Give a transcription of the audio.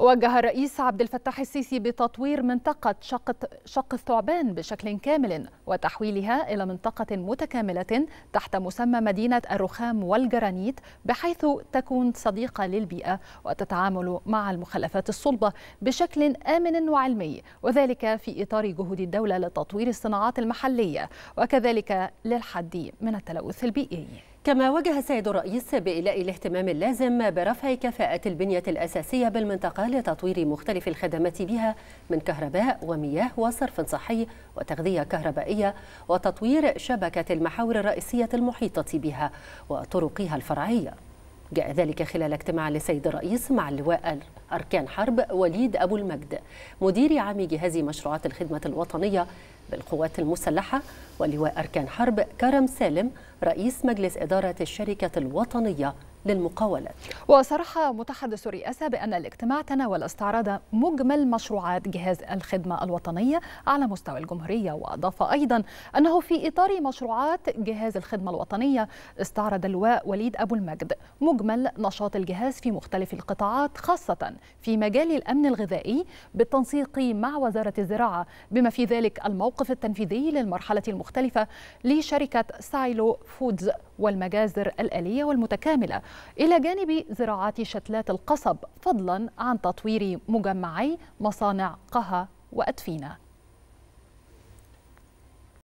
وجه الرئيس عبد الفتاح السيسي بتطوير منطقة شق شق الثعبان بشكل كامل وتحويلها إلى منطقة متكاملة تحت مسمى مدينة الرخام والجرانيت بحيث تكون صديقة للبيئة وتتعامل مع المخلفات الصلبة بشكل آمن وعلمي وذلك في إطار جهود الدولة لتطوير الصناعات المحلية وكذلك للحد من التلوث البيئي كما وجه السيد الرئيس بإلاء الاهتمام اللازم برفع كفاءة البنية الأساسية بالمنطقة لتطوير مختلف الخدمات بها من كهرباء ومياه وصرف صحي وتغذية كهربائية وتطوير شبكة المحاور الرئيسية المحيطة بها وطرقها الفرعية جاء ذلك خلال اجتماع لسيد الرئيس مع اللواء أركان حرب وليد أبو المجد مدير عام جهاز مشروعات الخدمة الوطنية بالقوات المسلحة ولواء أركان حرب كرم سالم رئيس مجلس إدارة الشركة الوطنية للمقاولات وصرح متحدث الرئاسة بأن الاجتماع تناول استعراض مجمل مشروعات جهاز الخدمة الوطنية على مستوى الجمهورية وأضاف أيضا أنه في إطار مشروعات جهاز الخدمة الوطنية استعرض اللواء وليد أبو المجد مجمل نشاط الجهاز في مختلف القطاعات خاصة في مجال الأمن الغذائي بالتنسيق مع وزارة الزراعة بما في ذلك الموقف التنفيذي للمرحلة المختلفة لشركة سايلو فودز والمجازر الآلية والمتكاملة إلى جانب زراعة شتلات القصب فضلا عن تطوير مجمعي مصانع قها وأدفينة